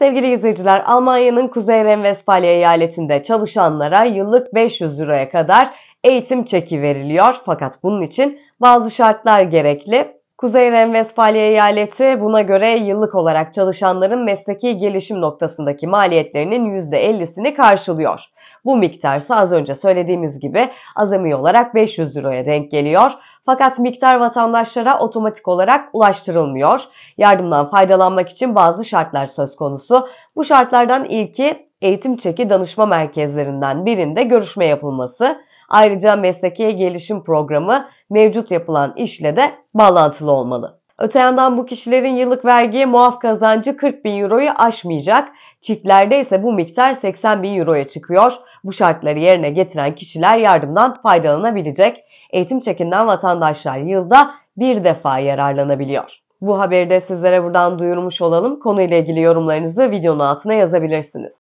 Sevgili izleyiciler, Almanya'nın Kuzey Renvestfalya eyaletinde çalışanlara yıllık 500 liraya kadar eğitim çeki veriliyor. Fakat bunun için bazı şartlar gerekli. Kuzey Renvestfalya eyaleti buna göre yıllık olarak çalışanların mesleki gelişim noktasındaki maliyetlerinin %50'sini karşılıyor. Bu miktar ise az önce söylediğimiz gibi azami olarak 500 liraya denk geliyor. Fakat miktar vatandaşlara otomatik olarak ulaştırılmıyor. Yardımdan faydalanmak için bazı şartlar söz konusu. Bu şartlardan ilki eğitim çeki danışma merkezlerinden birinde görüşme yapılması. Ayrıca mesleki gelişim programı mevcut yapılan işle de bağlantılı olmalı. Öte yandan bu kişilerin yıllık vergiye muaf kazancı 40 bin euroyu aşmayacak. Çiftlerde ise bu miktar 80 bin euroya çıkıyor. Bu şartları yerine getiren kişiler yardımdan faydalanabilecek. Eğitim çekinden vatandaşlar yılda bir defa yararlanabiliyor. Bu haberi de sizlere buradan duyurmuş olalım. Konuyla ilgili yorumlarınızı videonun altına yazabilirsiniz.